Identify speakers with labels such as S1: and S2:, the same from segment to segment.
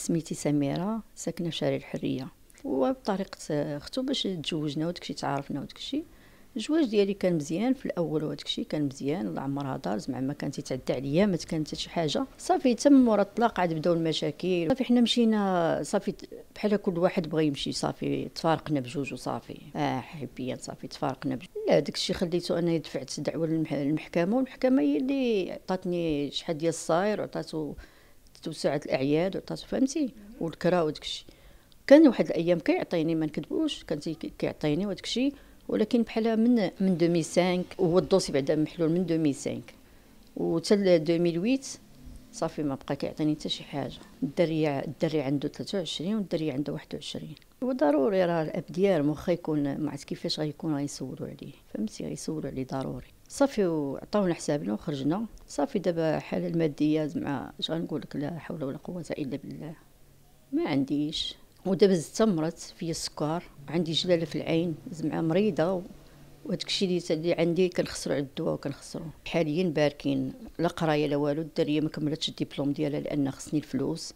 S1: سميتي سميره ساكنه في شارع الحريه وبطريقه اختو باش تزوجنا وداكشي تعرفنا وداكشي الجواج ديالي كان مزيان في الاول وداكشي كان مزيان الله عمرها دار زعما ما كانت يتعدى عليا ما كانت حتى شي حاجه صافي تم مورا الطلاق عاد بداو المشاكل صافي حنا مشينا صافي بحال كل واحد بغى يمشي صافي تفارقنا بجوج وصافي اه حبيا صافي تفارقنا بجوج لا داكشي خليته انا دفعت دعوه للمحكمه والمحكمه هي اللي عطاتني شحال ديال الصاير وعطاتو توسعت الاعياد وعطات فهمتي والكرا وداك الشيء كان واحد الايام كيعطيني ما نكذبوش كان كيعطيني وداك الشيء ولكن بحال من من 2005 وهو الدوسي بعدا محلول من 2005 وحتى 2008 صافي ما بقى كيعطيني حتى شي حاجه الدري الدري عنده 23 والدري عنده 21 وضروري راه الاب ديال واخا يكون ما عرفت كيفاش غيكون غيسولوا عليه فهمتي غيسولوا عليه ضروري صافي وعطاونا حسابنا وخرجنا صافي دابا الحاله الماديه زعما اش غنقول لك لا حول ولا قوه الا بالله ما عنديش ودابا زدت مرض في السكر عندي جلاله في العين زعما مريضه وهاداك الشيء اللي عندي كنخسرو على الدواء وكنخسرو حاليا باركين لا قرايه لا والو الدريه ما كملتش الدبلوم ديالها لان خصني الفلوس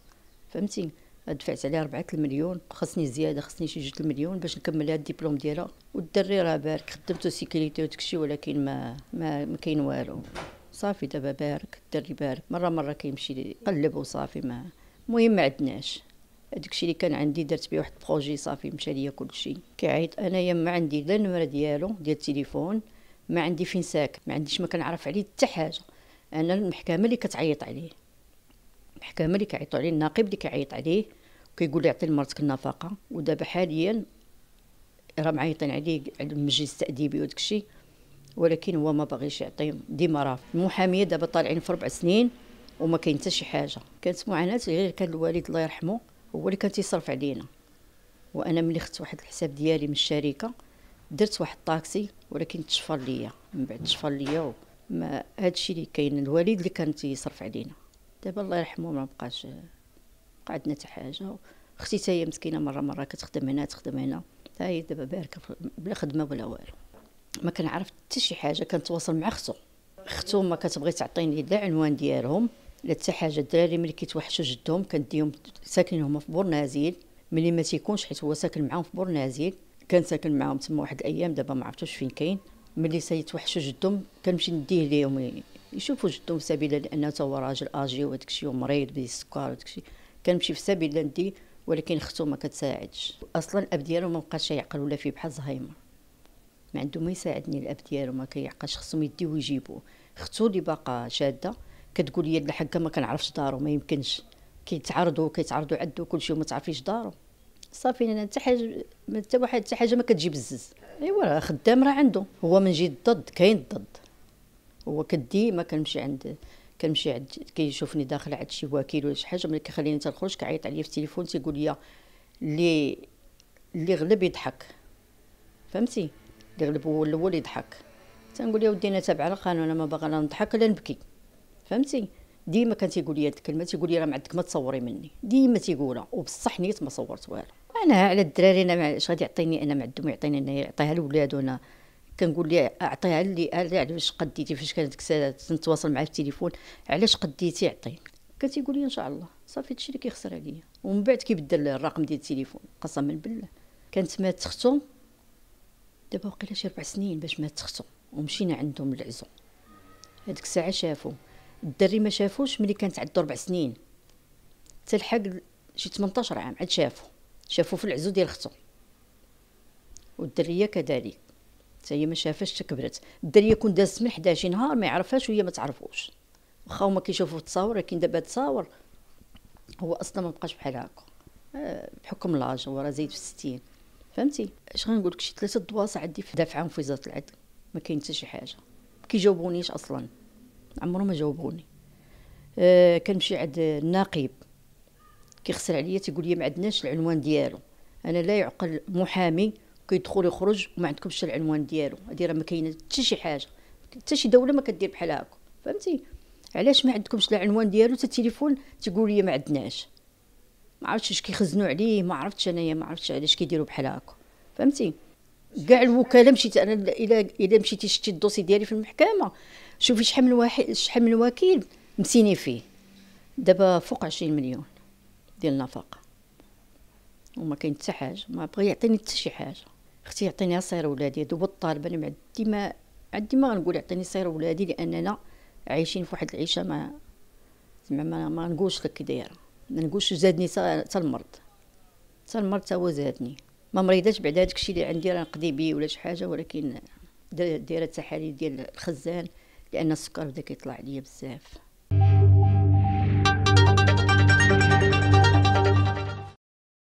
S1: فهمتي دفعت عليها 4 المليون خصني زياده خصني شي جوج المليون باش نكمل هاد الدبلوم ديالها والدري راه بارك خدمتو سيكوريتي وداكشي ولكن ما ما, ما كاين والو صافي دابا بارك الدري بارك مره مره كيمشي يقلب وصافي ما المهم ما عندناش هاداكشي اللي كان عندي درت بيه واحد بروجي صافي مشى ليا كلشي كيعيط انايا ما عندي لا النمره ديالو ديال التليفون ما عندي فين ساكن ما عنديش ما كنعرف عليه حتى حاجه انا المحكمه اللي كتعيط عليه الحكامه اللي كيعيطوا عليه الناقب اللي كيعيط عليه وكيقول له عطي لمرتك النفقه ودابا حاليا راه معيطين عليه المجلس التاديبي وداكشي ولكن هو ما باغيش يعطي ديما راه المحاميه دابا طالعين في ربع سنين وما كاين حتى شي حاجه كانت معاناه غير كان الوالد الله يرحمه هو اللي كان تيصرف علينا وانا ملي خدت واحد الحساب ديالي من الشركه درت واحد الطاكسي ولكن تشفر ليا من بعد تشفر ليا هادشي اللي كاين الوالد اللي كان تيصرف علينا دابا الله يرحمه ما بقاش قعدنا حتى حاجه اختي حتى هي مسكينه مره مره كتخدم هنا تخدم هنا حتى هي دابا باركه بلا خدمه ولا والو ما كنعرف حتى شي حاجه كنتواصل مع اختو اختو ما كتبغي تعطيني لا العنوان ديالهم لا حتى حاجه الدراري ملي كيتوحشوا جدهم كنديهم ساكنين هما في بورنازيل ملي ما تيكونش حيت هو ساكن معاهم في بورنازيل كان ساكن معاهم تما واحد الايام دابا ما عرفتوش فين كاين ملي سيتوحشوا جدهم كنمشي نديه ليهم يشوفوا جدهم في سبيله لانه هو راجل اجي وهذاك الشيء ومريض بالسكر وداك الشيء كنمشي في سبيله ندي ولكن اختو ما كتساعدش اصلا الاب ديالو ما بقاش يعقل ولا فيه بحال زهايمر ما عنده ما يساعدني الاب ديالو ما كيعقلش خصهم يديو ويجيبوه اختو اللي باقا شاده كتقول لي الحكه ما كنعرفش دارو ما يمكنش كيتعرضوا كيتعرضوا عدو كلشي وما تعرفيش دارو صافي انا حتى حاجه حتى واحد حتى حاجه ما كتجيب بزز ايوا خدام راه عنده هو من جهه ضد كاين ضد هو كدي ما كنمشي عند كنمشي عند كيشوفني داخله عند شي وكيل ولا شي حاجه ملي كيخليني تنخرج كيعيط عليا في التليفون تيقول لي اللي اللي غلب يضحك فهمتي اللي غلب هو الاول يضحك تنقول يا ودي انا تابع القانون انا ما باغا لا نضحك لا نبكي فهمتي ديما كان تيقول لي هاد الكلمه تيقول لي راه ما عندك ما تصوري مني ديما تيقولها وبصح نيت ما صورت والو انا على الدراري انا اش غادي يعطيني انا معدوم يعطيني انا يعطيها لولادو انا كنقول لي اعطيها لي علاش قديتي فاش كانت تتواصل معايا في التليفون علاش قديتي عطيني كتيقول لي ان شاء الله صافي هادشي اللي كيخسر عليا ومن بعد كيبدل الرقم ديال التليفون قسما بالله كانت مات اختو دابا وقيلا شي ربع سنين باش مات اختو ومشينا عندهم للعزو هذيك الساعه شافو الدري ما شافوش ملي كانت عندو ربع سنين تلحق شي 18 عام عاد شافو شافو في العزو ديال اختو والدريه كذلك حتى هي ما شافاش تكبرت الدريه كون دازت من 11 نهار ما يعرفهاش وهي ما تعرفوش واخا هما كيشوفوا التصاور لكن دابا التصاور هو اصلا ما بقاش بحال هكا آه، بحكم لاج هو راه زايد في 60 فهمتي اش غنقول لك شي ثلاثه دواصع عندي في دافعهم في وزاره العدل ما كاين حتى شي حاجه ما كيجاوبونيش اصلا عمرهم ما جاوبوني أه كنمشي عند الناقيب كيخسر عليا تيقول لي ما عندناش العنوان ديالو انا لا يعقل محامي كيدخل يخرج وما عندكمش العنوان ديالو هذه راه ما كاينه حتى شي حاجه حتى شي دوله ما كدير بحال هكا فهمتي علاش ما عندكمش العنوان ديالو حتى التليفون تقول لي ما عندناش ما عرفتش اش كيخزنوا عليه ما عرفتش انايا ما عرفتش علاش كيديروا بحال هكا فهمتي كاع الوكاله مشيت انا الا الا مشيتي شتي الدوسي ديالي في المحكمه شوفي شحال من واحد شحال من وكيل مسيني فيه دابا فوق 20 مليون ديال النفقه وما كاين حتى حاجه ما بغى يعطيني حتى شي حاجه اختي عطيني صير ولادي دو بالطالب انا عندي ما عندي ما غنقول عطيني صير ولادي لاننا عايشين في واحد العيشه ما زعما ما, ما نقولش لك كي دايره ما نقولش زادني حتى المرض حتى المرض تا هو زادني ما مريضاش بعد هذاك الشيء اللي عندي راه نقضي به ولا شي حاجه ولكن دايره التحاليل ديال الخزان لان السكر بدا كيطلع عليا بزاف